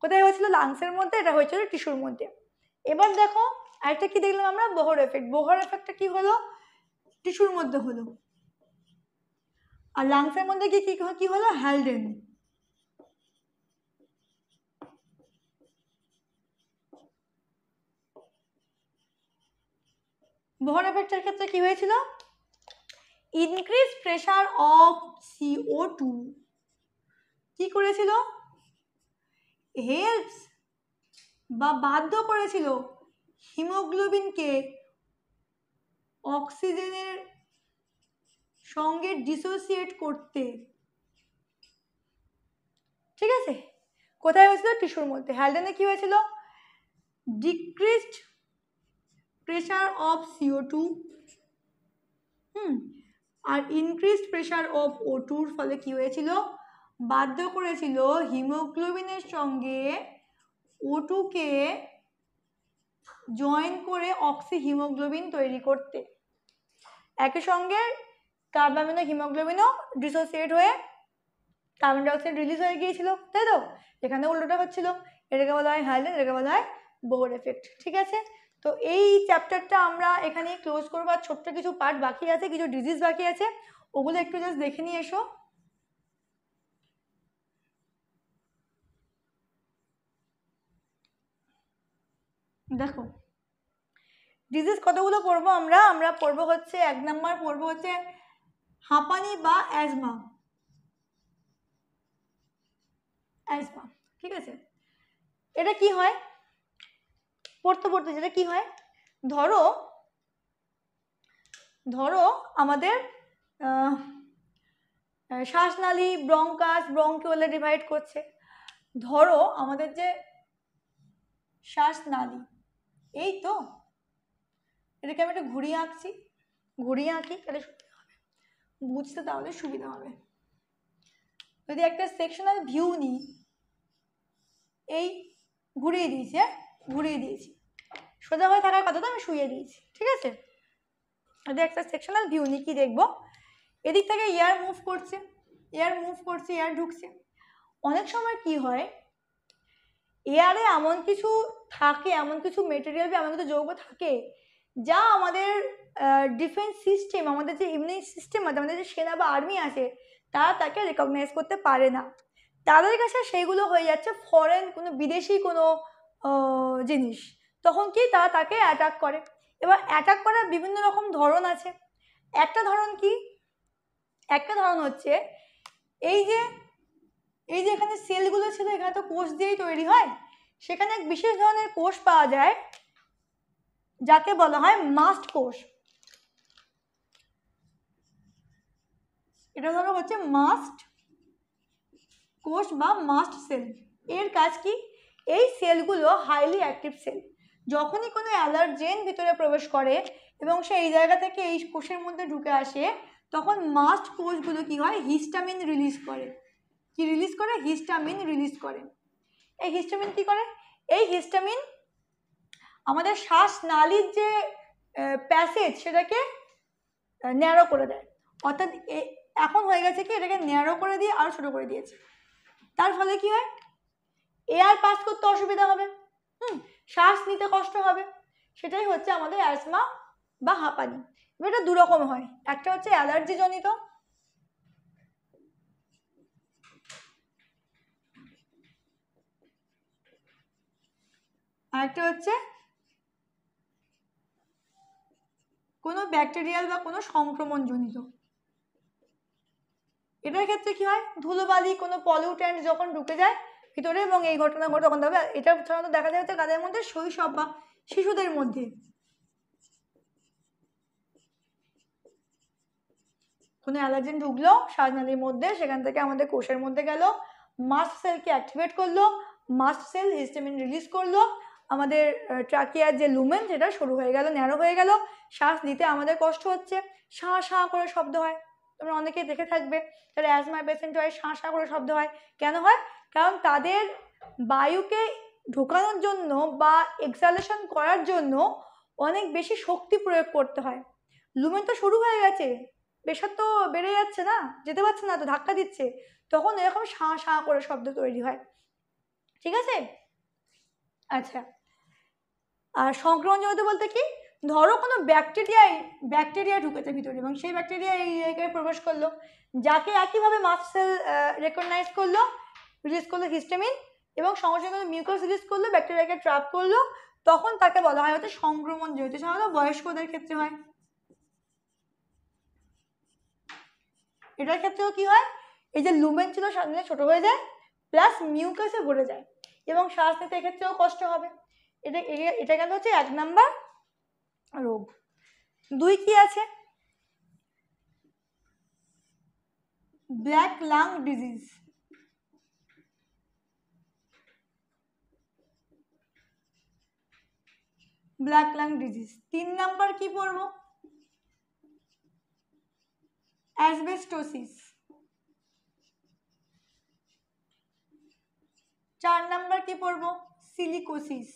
কোথায় হয়েছিল লাংসের মধ্যে এটা হয়েছিল টিস্যুর মধ্যে এবার দেখো আরেকটা কি দেখলাম আমরা বহর এফেক্ট বহর এফেক্টটা কি হলো টিস্যুর মধ্যে হলো আর লাংসের মধ্যে কি কি হলো হ্যালডেন বহন এফেক্টের ক্ষেত্রে কী হয়েছিল increase pressure of CO two কী করেছিল হেল্পস বা বাধ্য করেছিল হিমোগ্লোবিনকে অক্সিজেনের সঙ্গে ডিসোসিয়েট করতে ঠিক আছে কোথায় হয়েছিল টিস্যুর মধ্যে হ্যালডেনে কী হয়েছিল decreased pressure pressure of two hmm আর ইনক্রিজড প্রেশার অফ ওটুর ফলে কি হয়েছিল বাধ্য করেছিল হিমোগ্লোবিনের সঙ্গে ওটুকে জয়েন করে অক্সি হিমোগ্লোবিন তৈরি করতে একই সঙ্গে কার্বামিনো হিমোগ্লোবিনও ডিসোসিয়েট হয়ে কার্বন ডাইঅক্সাইড রিলিজ হয়ে গিয়েছিল তাই তো এখানে উল্টোটা হচ্ছিল এটাকে বলা হয় হাইলেন এটাকে বলা হয় বোর এফেক্ট ঠিক আছে তো এই চ্যাপ্টারটা আমরা এখানে ক্লোজ করবো আর ছোট্ট কিছু পার্ট বাকি আছে কিছু ডিজিজ বাকি আছে ওগুলো একটু জাস্ট দেখে নিয়ে এসো দেখো ডিজিজ কতগুলো পড়বো আমরা আমরা পড়বো হচ্ছে এক নাম্বার পড়বো হচ্ছে হাঁপানি বা অ্যাজমা অ্যাজমা ঠিক আছে এটা কি হয় পড়তে পড়তে যেটা কি হয় ধরো ধরো আমাদের শ্বাসনালী ব্রঙ্কাস ব্রঙ্কিওলে ডিভাইড করছে ধরো আমাদের যে শ্বাসনালী এই তো এটাকে আমি একটা ঘুরিয়ে আঁকছি ঘুরিয়ে আঁকি তাহলে সুবিধা হবে বুঝতে তাহলে সুবিধা হবে যদি একটা সেকশনাল ভিউ নিই এই ঘুরিয়ে দিয়েছি হ্যাঁ ঘুরিয়ে দিয়েছি সোজা হয়ে থাকার কথা তো আমি শুয়ে দিয়েছি ঠিক আছে এটা একটা সেকশনাল ভিউ নিয়ে কী দেখবো এদিক থেকে এয়ার মুভ করছে এয়ার মুভ করছে এয়ার ঢুকছে অনেক সময় কি হয় এয়ারে এমন কিছু থাকে এমন কিছু মেটেরিয়াল বা এমন কিছু যৌগ থাকে যা আমাদের ডিফেন্স সিস্টেম আমাদের যে ইমিউনি সিস্টেম আছে আমাদের যে সেনা বা আর্মি আছে তারা তাকে রেকগনাইজ করতে পারে না তাদের কাছে সেইগুলো হয়ে যাচ্ছে ফরেন কোনো বিদেশি কোনো জিনিস তখন কি তারা তাকে অ্যাটাক করে এবার অ্যাটাক করার বিভিন্ন রকম ধরন আছে একটা ধরন কি একটা ধরন হচ্ছে এই যে এই যে এখানে সেলগুলো ছিল এখানে তো কোষ দিয়েই তৈরি হয় সেখানে এক বিশেষ ধরনের কোষ পাওয়া যায় যাকে বলা হয় মাস্ট কোষ এটা ধরো হচ্ছে মাস্ট কোষ বা মাস্ট সেল এর কাজ কি এই সেলগুলো হাইলি অ্যাক্টিভ সেল যখনই কোনো অ্যালার্জেন ভিতরে প্রবেশ করে এবং সে এই জায়গা থেকে এই কোষের মধ্যে ঢুকে আসে তখন মাস্ট কোষগুলো কি হয় হিস্টামিন রিলিজ করে কি রিলিজ করে হিস্টামিন রিলিজ করে এই হিস্টামিন কি করে এই হিস্টামিন আমাদের শ্বাসনালীর যে প্যাসেজ সেটাকে ন্যারো করে দেয় অর্থাৎ এখন হয়ে গেছে কি এটাকে ন্যারো করে দিয়ে আরও ছোটো করে দিয়েছে তার ফলে কি হয় এয়ার পাস করতে অসুবিধা হবে হুম শ্বাস নিতে কষ্ট হবে সেটাই হচ্ছে আমাদের অ্যাজমা বা হাঁপানি এটা দুরকম হয় একটা হচ্ছে অ্যালার্জি জনিত আরেকটা হচ্ছে কোনো ব্যাকটেরিয়াল বা কোনো সংক্রমণ জনিত এটার ক্ষেত্রে কি হয় ধুলোবালি কোনো পলিউট্যান্ট যখন ঢুকে যায় ভিতরে এবং এই ঘটনা ঘটে তখন তবে এটা সাধারণত দেখা যায় কাদের মধ্যে শৈশব বা শিশুদের মধ্যে কোনো অ্যালার্জেন ঢুকলো শ্বাসনালীর মধ্যে সেখান থেকে আমাদের কোষের মধ্যে গেল মাস্ট সেলকে অ্যাক্টিভেট করলো মাস্ট সেল হিস্টেমিন রিলিজ করলো আমাদের ট্রাকিয়ার যে লুমেন সেটা শুরু হয়ে গেল ন্যারো হয়ে গেল শ্বাস নিতে আমাদের কষ্ট হচ্ছে শাঁ শাঁ করে শব্দ হয় তোমরা অনেকেই দেখে থাকবে তাহলে অ্যাজমা পেশেন্ট হয় শাঁ শাঁ করে শব্দ হয় কেন হয় কারণ তাদের বায়ুকে ঢোকানোর জন্য বা এক্সালেশন করার জন্য অনেক বেশি শক্তি প্রয়োগ করতে হয় লুমেন তো শুরু হয়ে গেছে প্রেশার তো বেড়ে যাচ্ছে না যেতে পারছে না তো ধাক্কা দিচ্ছে তখন এরকম সাঁ সাঁ করে শব্দ তৈরি হয় ঠিক আছে আচ্ছা আর সংক্রমণজনিত বলতে কি ধরো কোনো ব্যাকটেরিয়াই ব্যাকটেরিয়া ঢুকেছে ভিতরে এবং সেই ব্যাকটেরিয়া এই জায়গায় প্রবেশ করলো যাকে একইভাবে মাস্ক সেল রেকগনাইজ করলো রিলিজ করলো হিস্টামিন এবং সঙ্গে সঙ্গে রিলিজ করলো ব্যাকটেরিয়াকে ট্রাপ করলো তখন তাকে বলা হয় হয়তো সংক্রমণ যেহেতু সাধারণত বয়স্কদের ক্ষেত্রে হয় এটার ক্ষেত্রেও কি হয় এই যে লুমেন ছিল সামনে ছোট হয়ে যায় প্লাস মিউকাসে ভরে যায় এবং শ্বাস নিতে এক্ষেত্রেও কষ্ট হবে এটা এটা কেন হচ্ছে এক নাম্বার রোগ দুই কি আছে black lung disease black lung disease তিন নাম্বার কি পড়ব অ্যাসবেস্টোসিস চার নাম্বার কি পড়ব সিলিকোসিস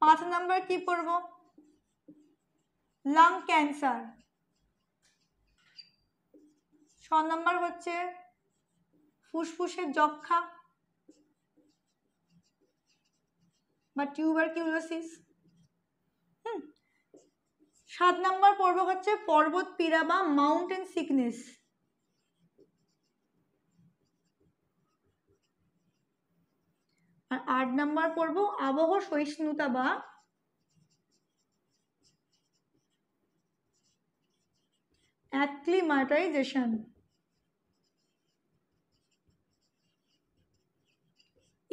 পাঁচ নাম্বার কি পড়ব লাং ক্যান্সার ছ নম্বর হচ্ছে ফুসফুসের যক্ষা বা টিউবার হুম সাত নম্বর পর্ব হচ্ছে পর্বত পীড়া বা মাউন্টেন সিকনেস আর আট নম্বর পর্ব আবহ সহিষ্ণুতা বা অ্যাক্লিমাটাইজেশন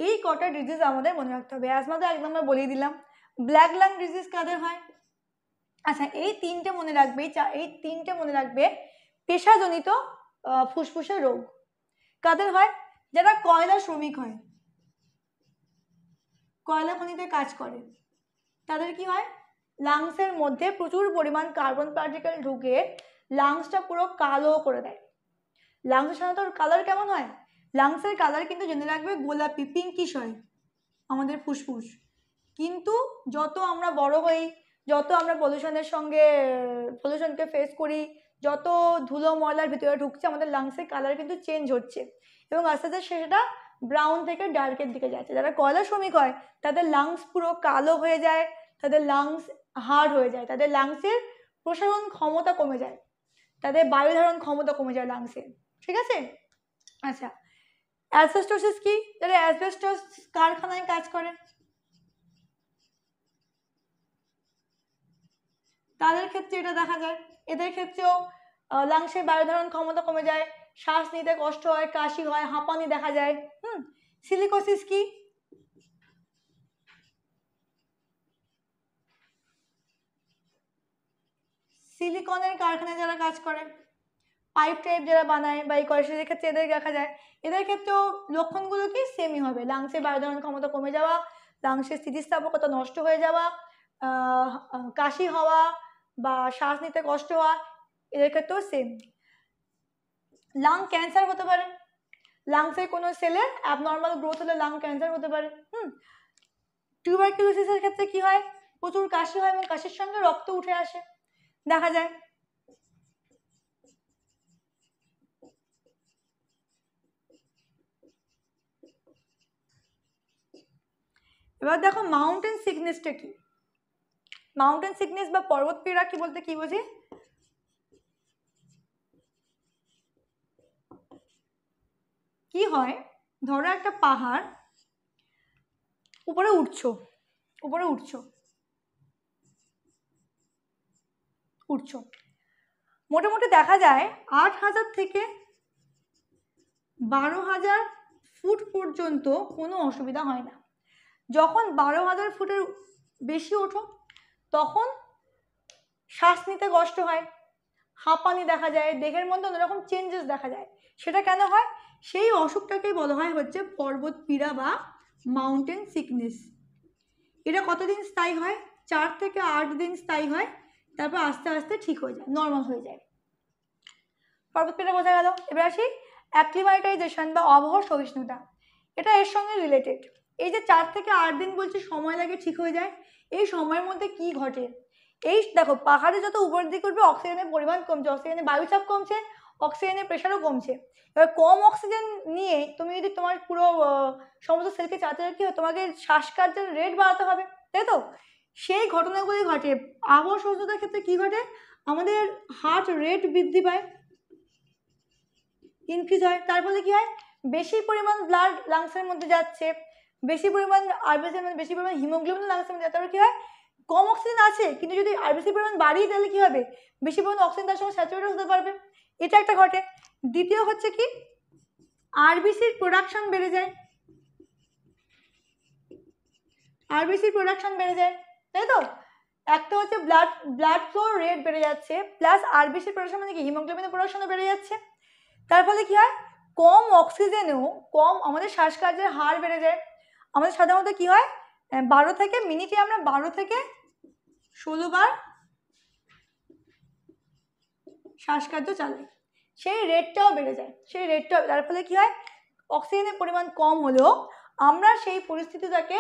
এই কটা ডিজিজ আমাদের মনে রাখতে হবে অ্যাজমা তো একদম আমরা বলিয়ে দিলাম ব্ল্যাক লাং ডিজিজ কাদের হয় আচ্ছা এই তিনটে মনে রাখবে এই তিনটে মনে রাখবে পেশাজনিত ফুসফুসের রোগ কাদের হয় যারা কয়লা শ্রমিক হয় কয়লা খনিতে কাজ করে তাদের কি হয় লাংসের মধ্যে প্রচুর পরিমাণ কার্বন পার্টিকেল ঢুকে লাংসটা পুরো কালো করে দেয় লাংস সাধারণত কালার কেমন হয় লাংসের কালার কিন্তু জেনে রাখবে গোলাপি পিঙ্কিশ হয় আমাদের ফুসফুস কিন্তু যত আমরা বড় হই যত আমরা পলিউশনের সঙ্গে পলিউশনকে ফেস করি যত ধুলো ময়লার ভিতরে ঢুকছে আমাদের লাংসের কালার কিন্তু চেঞ্জ হচ্ছে এবং আস্তে আস্তে সেটা ব্রাউন থেকে ডার্কের দিকে যাচ্ছে যারা কয়লা শ্রমিক হয় তাদের লাংস পুরো কালো হয়ে যায় তাদের লাংস হার্ড হয়ে যায় তাদের লাংসের প্রসারণ ক্ষমতা কমে যায় তাদের বায়ু ধারণ ক্ষমতা কমে যায় লাংসে ঠিক আছে আচ্ছা অ্যাসবেস্টোসিস কি তাহলে অ্যাসবেস্টোস কারখানায় কাজ করে তাদের ক্ষেত্রে এটা দেখা যায় এদের ক্ষেত্রেও লাংসের বায়ু ধারণ ক্ষমতা কমে যায় শ্বাস নিতে কষ্ট হয় কাশি হয় হাঁপানি দেখা যায় হুম সিলিকোসিস কি সিলিকনের কারখানায় যারা কাজ করে পাইপ টাইপ যারা বানায় বা এই করে ক্ষেত্রে এদের দেখা যায় এদের ক্ষেত্রেও লক্ষণগুলো কি সেমই হবে লাংসে বায়ুধারণ ক্ষমতা কমে যাওয়া লাংসের স্থিতিস্থাপকতা নষ্ট হয়ে যাওয়া কাশি হওয়া বা শ্বাস নিতে কষ্ট হওয়া এদের ক্ষেত্রেও সেম লাং ক্যান্সার হতে পারে লাংসের কোনো সেলে অ্যাবনর্মাল গ্রোথ হলে লাং ক্যান্সার হতে পারে হুম টিউবারকিউলোসিসের ক্ষেত্রে কি হয় প্রচুর কাশি হয় এবং কাশির সঙ্গে রক্ত উঠে আসে দেখা যায় এবার দেখো মাউন্টেন সিকনেসটা কি মাউন্টেন সিকনেস বা পর্বত পীড়া কি বলতে কি বোঝে কি হয় ধরো একটা পাহাড় উপরে উঠছো উপরে উঠছো উঠছো মোটামুটি দেখা যায় আট হাজার থেকে বারো হাজার ফুট পর্যন্ত কোনো অসুবিধা হয় না যখন বারো হাজার ফুটের বেশি ওঠো তখন শ্বাস নিতে কষ্ট হয় হাঁপানি দেখা যায় দেহের মধ্যে অন্যরকম চেঞ্জেস দেখা যায় সেটা কেন হয় সেই অসুখটাকেই বলা হয় হচ্ছে পর্বত পীড়া বা মাউন্টেন সিকনেস এটা কতদিন স্থায়ী হয় চার থেকে আট দিন স্থায়ী হয় তারপর আস্তে আস্তে ঠিক হয়ে যায় নর্মাল হয়ে যায় পর্বত পীড়া বোঝা গেল এবার আসি অ্যাক্লিমাইটাইজেশন বা অবহ সহিষ্ণুতা এটা এর সঙ্গে রিলেটেড এই যে চার থেকে আট দিন বলছি সময় লাগে ঠিক হয়ে যায় এই সময়ের মধ্যে কি ঘটে এই দেখো পাহাড়ে যত উপর দিকে উঠবে অক্সিজেনের পরিমাণ কমছে অক্সিজেনের বায়ুচাপ কমছে অক্সিজেনের প্রেশারও কমছে এবার কম অক্সিজেন নিয়ে তুমি যদি তোমার পুরো সমস্ত সেলকে চাতে কি হয় তোমাকে শ্বাসকার্যের রেট বাড়াতে হবে তাই তো সেই ঘটনাগুলি ঘটে আবহাওয়া সহ্যতার ক্ষেত্রে কি ঘটে আমাদের হার্ট রেট বৃদ্ধি পায় ইনক্রিজ হয় তার ফলে কী হয় বেশি পরিমাণ ব্লাড লাংসের মধ্যে যাচ্ছে বেশি পরিমাণ আরবিসি মানে বেশি পরিমাণ হিমোগ্লোবিন লাংসের মধ্যে তারপরে কী হয় কম অক্সিজেন আছে কিন্তু যদি আরবিসি পরিমাণ বাড়িয়ে তাহলে কী হবে বেশি পরিমাণ অক্সিজেন তার সঙ্গে স্যাচুরেট হতে পারবে এটা একটা ঘটে দ্বিতীয় হচ্ছে কি আরবিসির প্রোডাকশন বেড়ে যায় আরবিসির প্রোডাকশন বেড়ে যায় তাই তো একটা হচ্ছে ব্লাড ব্লাড ফ্লো রেট বেড়ে যাচ্ছে প্লাস আরবিসির প্রোডাকশন মানে কি হিমোগ্লোবিনের প্রোডাকশনও বেড়ে যাচ্ছে তার ফলে কী হয় কম অক্সিজেনেও কম আমাদের শ্বাসকার্যের হার বেড়ে যায় আমাদের সাধারণত কি হয় বারো থেকে মিনিটে আমরা বারো থেকে ষোলো বার শ্বাসকার্য চালাই সেই রেটটাও বেড়ে যায় সেই রেটটাও তার ফলে কী হয় অক্সিজেনের পরিমাণ কম হলেও আমরা সেই পরিস্থিতিটাকে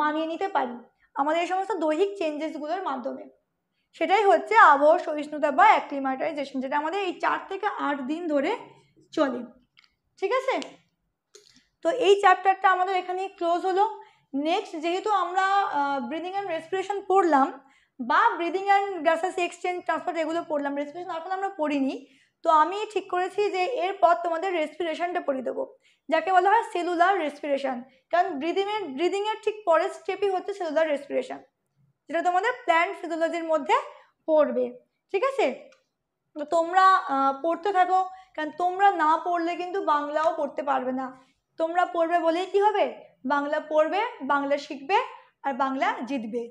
মানিয়ে নিতে পারি আমাদের এই সমস্ত দৈহিক চেঞ্জেসগুলোর মাধ্যমে সেটাই হচ্ছে আবহাওয়া সহিষ্ণুতা বা অ্যাক্লিমাটাইজেশন যেটা আমাদের এই চার থেকে আট দিন ধরে চলে ঠিক আছে তো এই চ্যাপ্টারটা আমাদের এখানে ক্লোজ হলো নেক্সট যেহেতু আমরা ব্রিদিং অ্যান্ড রেসপিরেশন পড়লাম বা breathing and gases exchange transfer এগুলো পড়লাম রেসপিরেশন এখন আমরা পড়িনি তো আমি ঠিক করেছি যে এরপর তোমাদের রেসপিরেশনটা পড়িয়ে দেবো যাকে বলা হয় সেলুলার রেসপিরেশন কারণ ব্রিদিংয়ের ব্রিদিংয়ের ঠিক পরের স্টেপই হচ্ছে সেলুলার রেসপিরেশন যেটা তোমাদের প্ল্যান্ট ফিজিওলজির মধ্যে পড়বে ঠিক আছে তো তোমরা পড়তে থাকো কারণ তোমরা না পড়লে কিন্তু বাংলাও পড়তে পারবে না তোমরা পড়বে বলেই কি হবে বাংলা পড়বে বাংলা শিখবে আর বাংলা জিতবে